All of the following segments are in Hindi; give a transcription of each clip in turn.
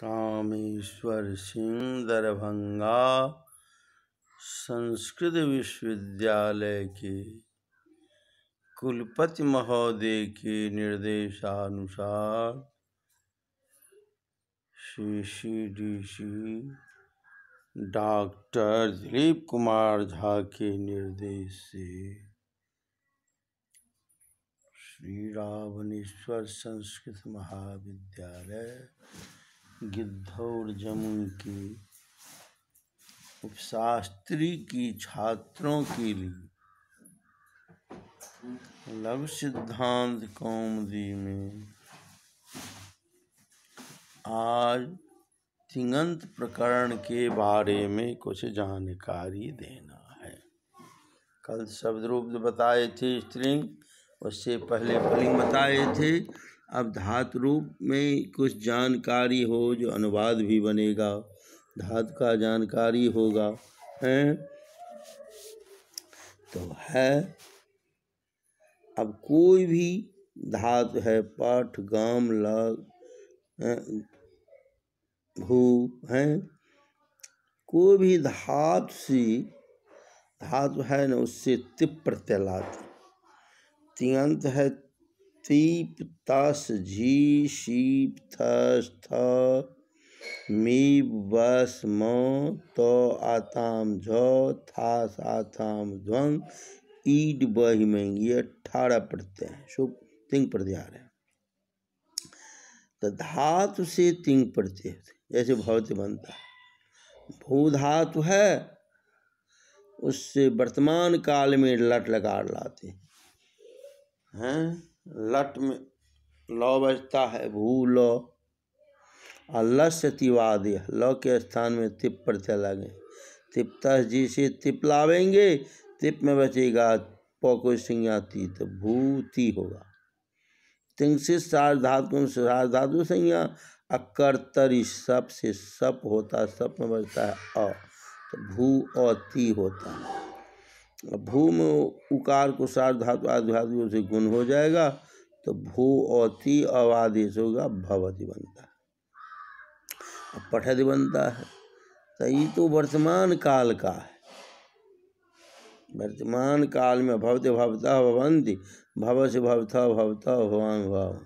कामेश्वर सिंह दरभंगा संस्कृत विश्वविद्यालय के कुलपति महोदय के निर्देशानुसार Shri C D C doctor Dilip Kumar Jha के निर्देश से श्री रावणेश्वर संस्कृत महाविद्यालय गिद्ध जमुन के उपशास्त्री की छात्रों के लिए लव सिद्धांत कौमदी में आज तिंगंत प्रकरण के बारे में कुछ जानकारी देना है कल शब्द रूप बताए थे स्त्री उससे पहले पलिंग बताए थे अब धात रूप में कुछ जानकारी हो जो अनुवाद भी बनेगा धात का जानकारी होगा हैं तो है अब कोई भी धातु है पाठ गाम लाग भू हैं कोई भी धातु से धातु है ना उससे तिप्र प्रत्यय लाते है तीप तास झी शीप थस थ मी बस म तो आताम झ थास आताम ध्वंग ईड बही में ये अठारह पढ़ते हैं शुभ तिंग प्रत्याहार है तो धातु से तिंग पढ़ते जैसे भवत बनता है भू धातु है उससे वर्तमान काल में लट लगा लाते हैं हाँ? लट में लो बजता है भू लो और लस्य तिवाद के स्थान में तिप पर चला तिप तिप्तः जी से तिप लावेंगे तिप में बचेगा पौको संज्ञाती तो भूति होगा तिंगसित सार धातु सार धातु संज्ञा अकर्तरी सप से सप होता सप में बचता है अ तो भू अति होता है भूम उकार को सार धातु आदि से गुण हो जाएगा तो भू अति अवादेश होगा भवति बनता है पठद बनता है तो ये तो वर्तमान काल का है वर्तमान काल में भवते भवता भवंती भव से भवता भवता भवान भव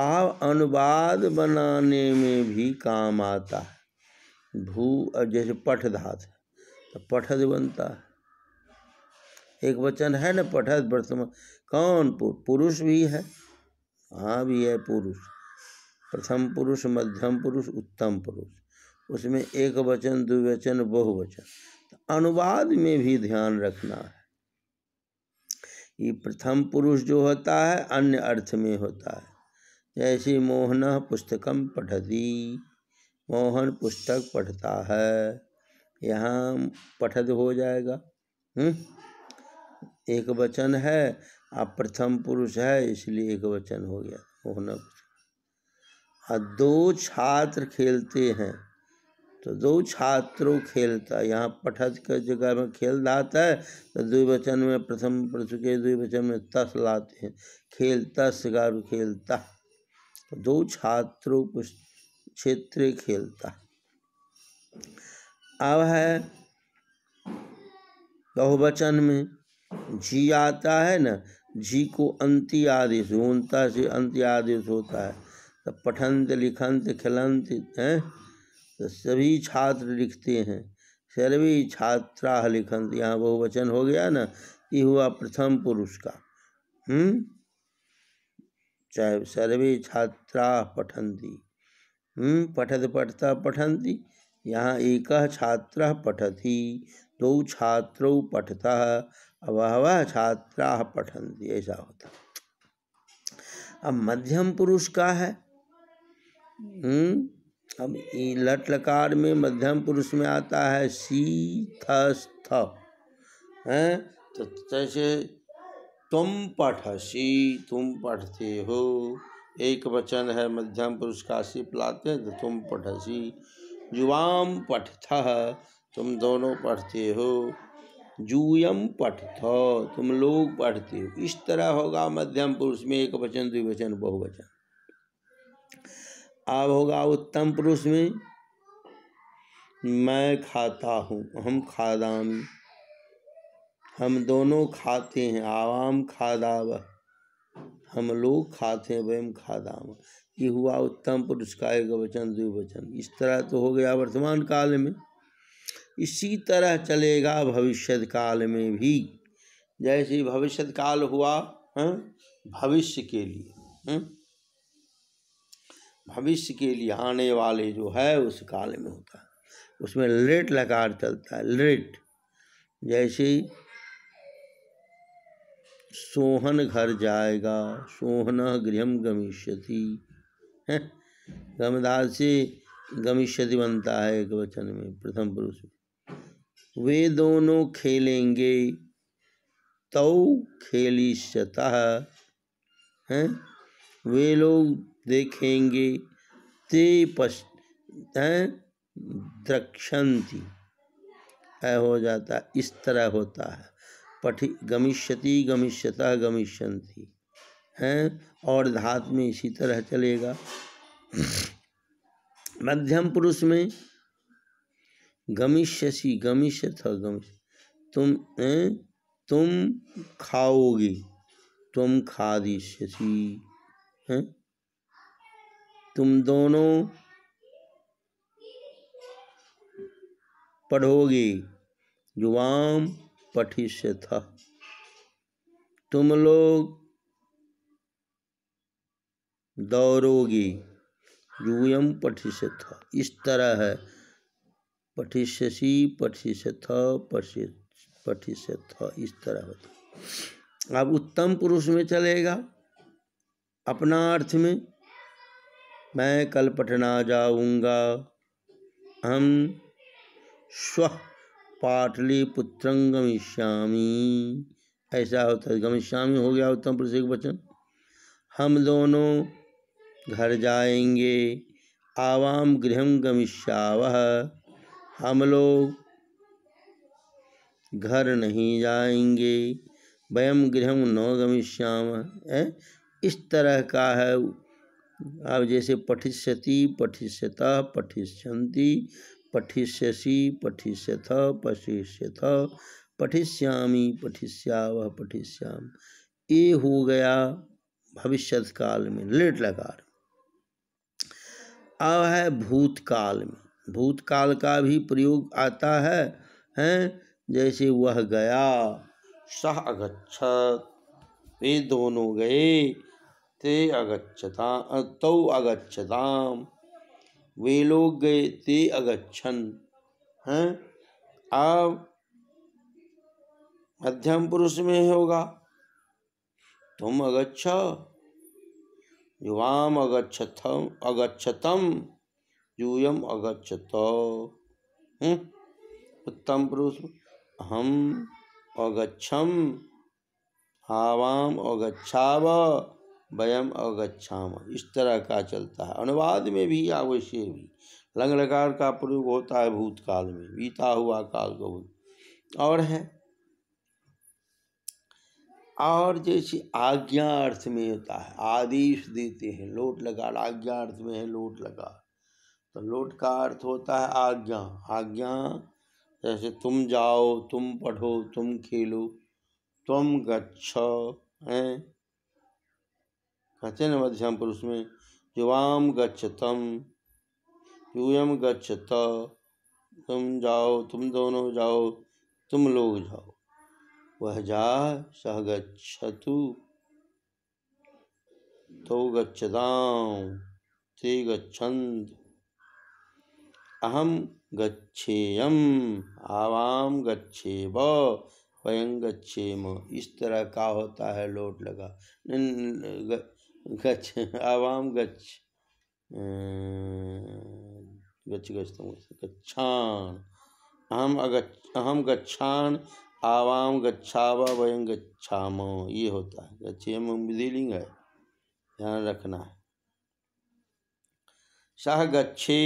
आप अनुवाद बनाने में भी काम आता है भू जैसे पठ धातु तो पठद बनता है एक वचन है न पठत वर्तमान कौन पुरुष भी है हाँ भी है पुरुष प्रथम पुरुष मध्यम पुरुष उत्तम पुरुष उसमें एक वचन द्विवचन बहुवचन तो अनुवाद में भी ध्यान रखना है ये प्रथम पुरुष जो होता है अन्य अर्थ में होता है जैसे मोहन पुस्तकम पठती मोहन पुस्तक पढ़ता है यहाँ पठत हो जाएगा हुँ? हम्म? एक वचन है आप प्रथम पुरुष है इसलिए एक वचन हो गया होना और दो छात्र खेलते हैं तो दो छात्रों खेलता यहाँ पठत के जगह में खेल लाता है तो द्विवचन में प्रथम पुरुष के द्विवचन में तस लाते हैं खेलता सिगार खेलता तो दो छात्रों क्षेत्र खेलता अब है बहुवचन में झी आता है ना झी को अंति आदेश ऊनता से अंत्य आदेश होता है तो पठंत लिखंत खिलंत हैं तो सभी छात्र लिखते हैं सर्वे छात्रा लिखंत यहाँ बहुवचन हो गया ना ये हुआ प्रथम पुरुष का हम्म चाहे सर्वे छात्रा पठंती हम्म पठत पठता पठंती यहाँ एक छात्र पठती दो छात्रो पठता वह वह छात्रा पठंती ऐसा होता अब मध्यम पुरुष का है हुँ? हम्म, अब लट लकार में मध्यम पुरुष में आता है सी थ हैं तो जैसे तुम पठसी तुम पढ़ते हो एक वचन है मध्यम पुरुष का सी लाते हैं तो तुम पठसी युवाम पठथ तुम दोनों पढ़ते हो जूयम पठथ तुम लोग पढ़ते हो इस तरह होगा मध्यम पुरुष में एक वचन द्विवचन बहुवचन अब होगा उत्तम पुरुष में मैं खाता हूँ हम खादाम हम दोनों खाते हैं आवाम खादाव हम लोग खाते हैं वयम खादाम ये हुआ उत्तम पुरुष का एक वचन द्विवचन इस तरह तो हो गया वर्तमान काल में इसी तरह चलेगा भविष्य काल में भी जैसे भविष्य काल हुआ हैं हाँ, भविष्य के लिए हाँ, भविष्य के लिए आने वाले जो है उस काल में होता है उसमें लेट लकार चलता है लेट जैसे सोहन घर जाएगा सोहन गृह गमिष्यति हाँ, गमदार से गमिष्यति बनता है एक वचन में प्रथम पुरुष वे दोनों खेलेंगे तौ खेलिष्यतः हैं वे लोग देखेंगे ते पश हैं द्रक्षंती है हो जाता है इस तरह होता है पठी गमिष्यति गमिष्यतः गमिष्यंती हैं और धात में इसी तरह चलेगा मध्यम पुरुष में गमिष्यसी गमिष्य था गमिष तुम ए, तुम खाओगे तुम खादिष्यसी हैं तुम दोनों पढ़ोगे युवाम पठिष्य था तुम लोग दौड़ोगे यूयम पठिष्यथ इस तरह है पठिष्यसी पठिष्य पठिष्यथ इस तरह होता अब उत्तम पुरुष में चलेगा अपना अर्थ में मैं कल पटना जाऊंगा हम स्व पाटली पुत्र गमिष्यामी ऐसा होता है गमिष्यामी हो गया उत्तम पुरुष एक वचन हम दोनों घर जाएंगे आवाम गृह गमिष्यावह हम लोग घर नहीं जाएंगे वयम गृह न गमिष्याम है इस तरह का है अब जैसे पठिष्यति पठिष्यत पठिष्यन्ति पठिष्यसी पठिष्यथ पठिष्यथ पठिष्यामी पठिष्या पठिष्याम ये हो गया भविष्यत काल में लेट लकार अब है भूतकाल में भूतकाल का भी प्रयोग आता है हैं जैसे वह गया सह अगछत वे दोनों गए ते अगछता तो अगछताम वे लोग गए ते अगछन हैं अब मध्यम पुरुष में होगा तुम अगछ युवाम अगछतम अगछतम हम्म? यूयम अगछत उत्तम पुरुष हम अगछम आवाम अगछाव वयम अगछाम इस तरह का चलता है अनुवाद में भी वैसे भी लंग लकार का प्रयोग होता है भूतकाल में बीता हुआ काल को और है और जैसे आज्ञा अर्थ में होता है आदेश देते हैं लोट लगा आज्ञा अर्थ में है लोट लगा तो लोट का अर्थ होता है आज्ञा आज्ञा जैसे तुम जाओ तुम पढ़ो तुम खेलो तुम गच्छ हैं कहते हैं मध्यम पुरुष में युवाम गच्छतम यूयम गच्छत तुम जाओ तुम दोनों जाओ तुम लोग जाओ वह जा सह गु तो गच्छतां ते गच्छन्त अहम गच्छेयम आवाम गच्छेव वयं गच्छेम इस तरह का होता है लोट लगा गच्छ आवाम गच्छ अं, गच्छ गच्छ गच्छान अहम अगच्छ अहम गच्छान आवाम गच्छावा वयं गच्छाम ये होता है गच्छेम लिंग है ध्यान रखना है सह गच्छे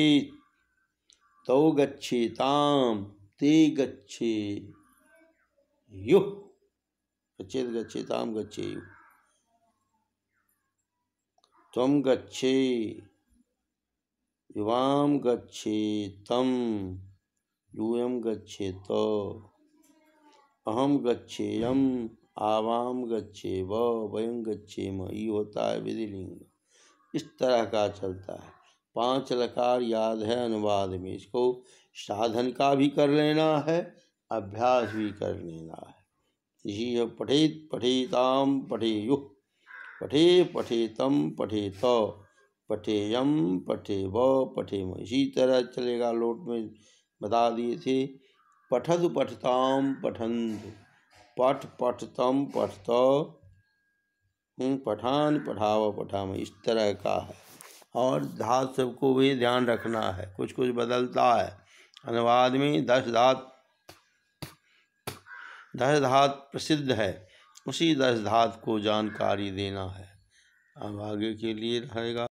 तौ गच्छे ताम ते गच्छे यु गच्छे ताम गच्छे यु तम गच्छे युवाम गच्छे तम यूयम गच्छे तो अहम गच्छेयम आवाम गच्छे व वयं गच्छे म ये होता है विधिलिंग इस तरह का चलता है पांच लकार याद है अनुवाद में इसको साधन का भी कर लेना है अभ्यास भी कर लेना है इसी पठित पठिताम पठेयु पठे पठेतम पठेत पठेयम पठे व पठेम इसी तरह चलेगा लोट में बता दिए थे पठद पठता पठन पठ पठतम पठत पठान पठावा पठाम इस तरह का है और धात सबको भी ध्यान रखना है कुछ कुछ बदलता है अनुवाद में दस धात दस धात प्रसिद्ध है उसी दस धात को जानकारी देना है अब आगे के लिए रहेगा